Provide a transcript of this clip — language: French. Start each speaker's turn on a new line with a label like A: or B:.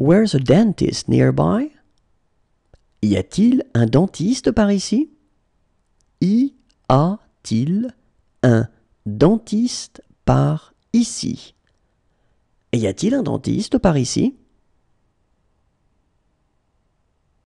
A: Where's a dentist nearby? Y a-t-il un dentiste par ici? Y a-t-il un dentiste par ici? Y a-t-il un dentiste par ici?